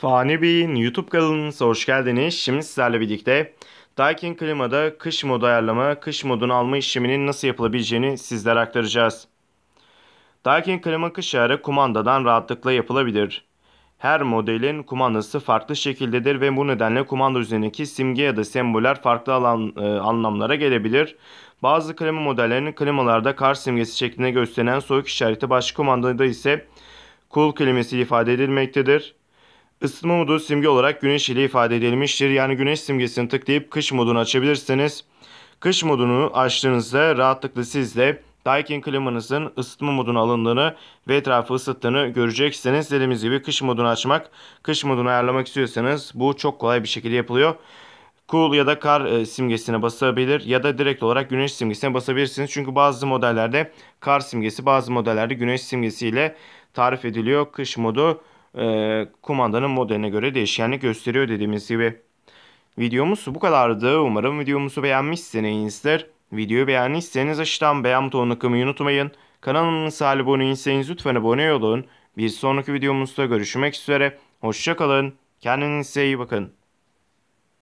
Fani Bey'in YouTube kanalınıza hoş geldiniz. Şimdi sizlerle birlikte Daikin klimada kış modu ayarlama, kış modunu alma işleminin nasıl yapılabileceğini sizlere aktaracağız. Daikin klima kış ayarı kumandadan rahatlıkla yapılabilir. Her modelin kumandası farklı şekildedir ve bu nedenle kumanda üzerindeki simge ya da semboller farklı alan, e, anlamlara gelebilir. Bazı klima modellerinin klimalarda kar simgesi şeklinde gösterilen soğuk işareti başka kumandada ise cool kelimesi ifade edilmektedir. Isıtma modu simge olarak güneş ile ifade edilmiştir. Yani güneş simgesini tıklayıp kış modunu açabilirsiniz. Kış modunu açtığınızda rahatlıkla siz de Daikin klimanızın ısıtma modunu alındığını ve etrafı ısıttığını göreceksiniz. Dediğimiz gibi kış modunu açmak, kış modunu ayarlamak istiyorsanız bu çok kolay bir şekilde yapılıyor. Cool ya da kar e, simgesine basabilir ya da direkt olarak güneş simgesine basabilirsiniz. Çünkü bazı modellerde kar simgesi bazı modellerde güneş simgesiyle tarif ediliyor. Kış modu e, kumandanın modeline göre değişkenlik gösteriyor dediğimiz gibi. Videomuz bu kadardı. Umarım videomuzu beğenmişsinizdir. Videoyu beğendiyseniz aşağıdan beğen butonuna kımayı unutmayın. Kanalımıza abone değilseniz lütfen abone olun. Bir sonraki videomuzda görüşmek üzere. Hoşçakalın. Kendinize iyi bakın.